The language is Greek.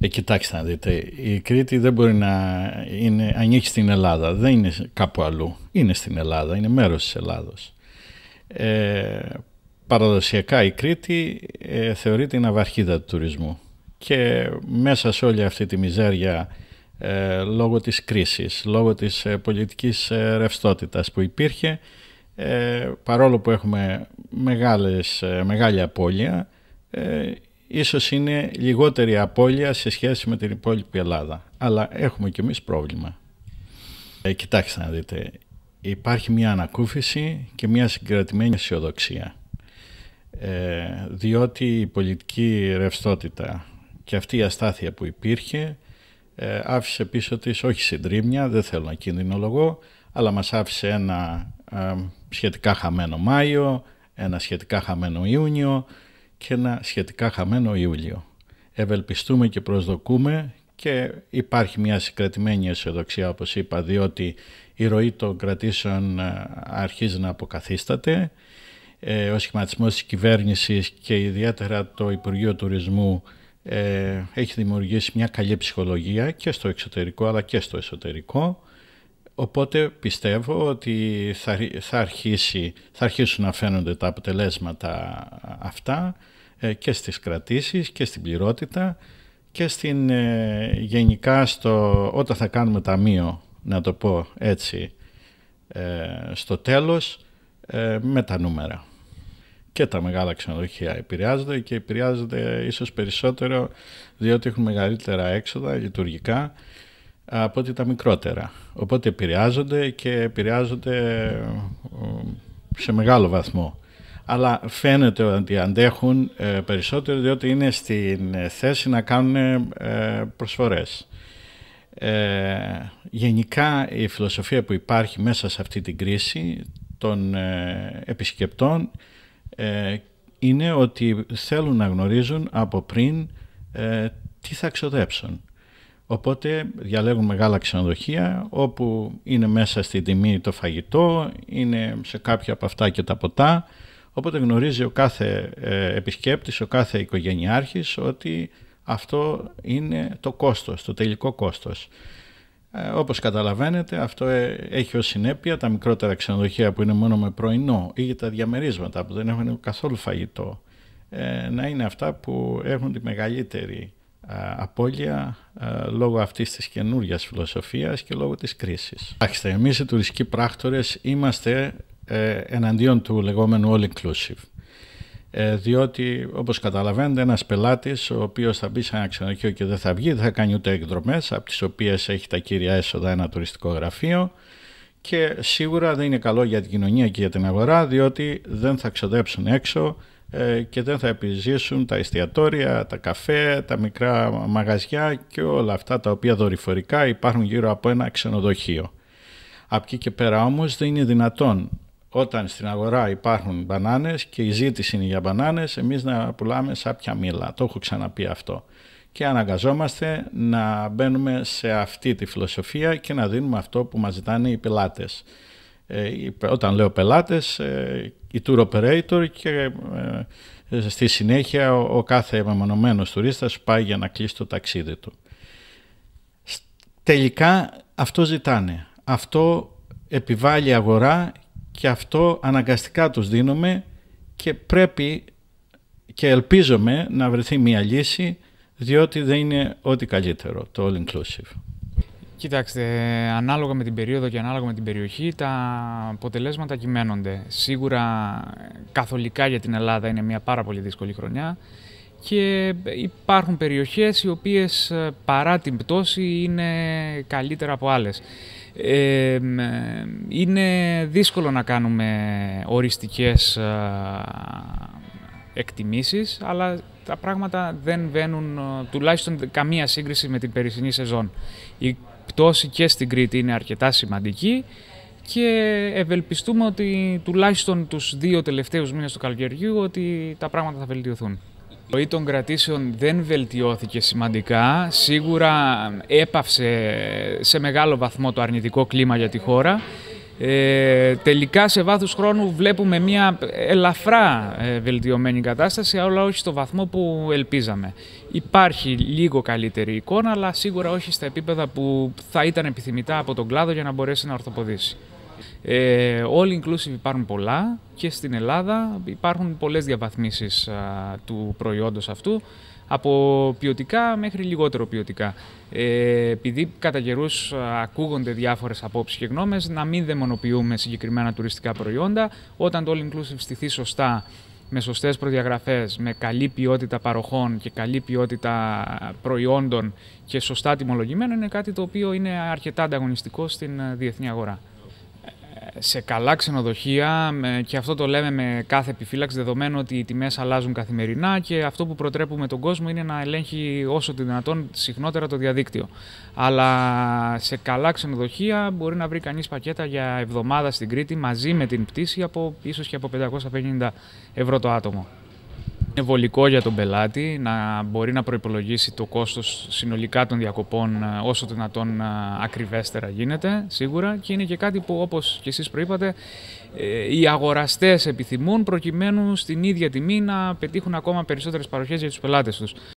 Ε, κοιτάξτε να δείτε, η Κρήτη δεν μπορεί να είναι, ανήκει στην Ελλάδα, δεν είναι κάπου αλλού. Είναι στην Ελλάδα, είναι μέρος της Ελλάδος. Ε, παραδοσιακά η Κρήτη ε, θεωρείται η ναυαρχίδα του τουρισμού και μέσα σε όλη αυτή τη μιζέρια ε, λόγω της κρίσης, λόγω της ε, πολιτικής ε, ρευστότητας που υπήρχε, παρόλο που έχουμε μεγάλες, μεγάλη απώλεια, ίσως είναι λιγότερη απώλεια σε σχέση με την υπόλοιπη Ελλάδα. Αλλά έχουμε κι εμείς πρόβλημα. Ε, κοιτάξτε να δείτε, υπάρχει μια ανακούφιση και μια συγκρατημένη αισιοδοξία. Ε, διότι η πολιτική ρευστότητα και αυτή η αστάθεια που υπήρχε ε, άφησε πίσω της όχι συντρίμια, δεν θέλω να κινδυνολογώ, αλλά μας άφησε ένα ε, σχετικά χαμένο Μάιο, ένα σχετικά χαμένο Ιούνιο, και ένα σχετικά χαμένο Ιούλιο. Ευελπιστούμε και προσδοκούμε και υπάρχει μια συγκρατημένη αισιοδοξία όπως είπα διότι η ροή των κρατήσεων ε, αρχίζει να αποκαθίσταται ε, ο σχηματισμός της κυβέρνησης και ιδιαίτερα το Υπουργείο Τουρισμού ε, έχει δημιουργήσει μια καλή ψυχολογία και στο εξωτερικό αλλά και στο εσωτερικό Οπότε πιστεύω ότι θα, θα, αρχίσει, θα αρχίσουν να φαίνονται τα αποτελέσματα αυτά ε, και στις κρατήσεις και στην πληρότητα και στην, ε, γενικά στο, όταν θα κάνουμε ταμείο, να το πω έτσι, ε, στο τέλος με τα νούμερα. Και τα μεγάλα ξενοδοχεία επηρεάζονται και επηρεάζονται ίσως περισσότερο διότι έχουν μεγαλύτερα έξοδα λειτουργικά από ότι τα μικρότερα. Οπότε επηρεάζονται και επηρεάζονται ε, σε μεγάλο βαθμό. Αλλά φαίνεται ότι αντέχουν ε, περισσότερο διότι είναι στην ε, θέση να κάνουν προσφορές. γενικά η φιλοσοφία που υπάρχει μέσα σε αυτή την κρίση των επισκεπτών είναι ότι θέλουν να γνωρίζουν από πριν τι θα ξοδέψουν. Οπότε διαλέγουν μεγάλα ξενοδοχεία όπου είναι μέσα στη τιμή το φαγητό, είναι σε κάποια από αυτά και τα ποτά. Οπότε γνωρίζει ο κάθε ε, επισκέπτης, ο κάθε οικογενειάρχης ότι αυτό είναι το κόστος, το τελικό κόστος. Ε, όπως καταλαβαίνετε αυτό ε, έχει ως συνέπεια τα μικρότερα ξενοδοχεία που είναι μόνο με πρωινό ή τα διαμερίσματα που δεν έχουν καθόλου φαγητό να είναι αυτά που έχουν τη μεγαλύτερη ε, απώλεια ε, λόγω αυτής της καινούργιας φιλοσοφίας και λόγω της κρίσης. Κοιτάξτε, εμείς οι τουριστικοί πράκτορες είμαστε ε, εναντίον του λεγόμενου all inclusive. διότι όπως καταλαβαίνετε ένας πελάτης ο οποίος θα μπει σε ένα ξενοδοχείο και δεν θα βγει δεν θα κάνει ούτε εκδρομές από τις οποίες έχει τα κύρια έσοδα ένα τουριστικό γραφείο και σίγουρα δεν είναι καλό για την κοινωνία και για την αγορά διότι δεν θα ξοδέψουν έξω ε, και δεν θα επιζήσουν τα εστιατόρια, τα καφέ, τα μικρά μαγαζιά και όλα αυτά τα οποία δορυφορικά υπάρχουν γύρω από ένα ξενοδοχείο. Από εκεί και πέρα όμως δεν είναι δυνατόν όταν στην αγορά υπάρχουν μπανάνες και η ζήτηση είναι για μπανάνες εμείς να πουλάμε σάπια μήλα, το έχω ξαναπεί αυτό και αναγκαζόμαστε να μπαίνουμε σε αυτή τη φιλοσοφία και να δίνουμε αυτό που μας ζητάνε οι πελάτες. Ε, όταν λέω πελάτες, η ε, tour operator και ε, στη συνέχεια ο κάθε μεμονωμένος τουρίστας πάει για να κλείσει το ταξίδι του. Τελικά αυτό ζητάνε, αυτό επιβάλλει αγορά και αυτό αναγκαστικά τους δίνουμε και πρέπει και ελπίζομαι να βρεθεί μια λύση διότι δεν είναι ό,τι καλύτερο το all inclusive. Κοιτάξτε, ανάλογα με την περίοδο και ανάλογα με την περιοχή, τα αποτελέσματα κυμαίνονται. Σίγουρα καθολικά για την Ελλάδα είναι μια πάρα πολύ δύσκολη χρονιά και υπάρχουν περιοχές οι οποίες ε, παρά την πτώση είναι καλύτερα από άλλες. Ε, είναι δύσκολο να κάνουμε οριστικές ε, εκτιμήσεις, αλλά τα πράγματα δεν βαίνουν ε, τουλάχιστον καμία σύγκριση με την περσινή σεζόν πτώση και στην Κρήτη είναι αρκετά σημαντική και ευελπιστούμε ότι τουλάχιστον τους δύο τελευταίους μήνες του καλοκαιριού ότι τα πράγματα θα βελτιωθούν. Η ροή των κρατήσεων δεν βελτιώθηκε σημαντικά. Σίγουρα έπαυσε σε μεγάλο βαθμό το αρνητικό κλίμα για τη χώρα. Ε, τελικά σε βάθος χρόνου βλέπουμε μια ελαφρά ε, βελτιωμένη κατάσταση, αλλά όχι στο βαθμό που ελπίζαμε. Υπάρχει λίγο καλύτερη εικόνα, αλλά σίγουρα όχι στα επίπεδα που θα ήταν επιθυμητά από τον κλάδο για να μπορέσει να ορθοποδήσει. Ε, all inclusive υπάρχουν πολλά και στην Ελλάδα υπάρχουν πολλές διαβαθμίσεις του προϊόντος αυτού από ποιοτικά μέχρι λιγότερο ποιοτικά. Ε, επειδή κατά καιρούς ε, ακούγονται διάφορες απόψεις και γνώμες, να μην δαιμονοποιούμε συγκεκριμένα τουριστικά προϊόντα. Όταν το All Inclusive στηθεί σωστά, με σωστές προδιαγραφές, με καλή ποιότητα παροχών και καλή ποιότητα προϊόντων και σωστά τιμολογημένο, είναι κάτι το οποίο είναι αρκετά ανταγωνιστικό στην ε, διεθνή αγορά σε καλά ξενοδοχεία και αυτό το λέμε με κάθε επιφύλαξη δεδομένου ότι οι τιμές αλλάζουν καθημερινά και αυτό που προτρέπουμε τον κόσμο είναι να ελέγχει όσο το δυνατόν συχνότερα το διαδίκτυο. Αλλά σε καλά ξενοδοχεία μπορεί να βρει κανείς πακέτα για εβδομάδα στην Κρήτη μαζί με την πτήση από ίσως και από 550 ευρώ το άτομο. Είναι βολικό για τον πελάτη να μπορεί να προπολογίσει το κόστος συνολικά των διακοπών ε, όσο το δυνατόν ε, ακριβέστερα γίνεται σίγουρα και είναι και κάτι που όπως και εσείς προείπατε ε, οι αγοραστές επιθυμούν προκειμένου στην ίδια τιμή να πετύχουν ακόμα περισσότερες παροχές για τους πελάτες τους.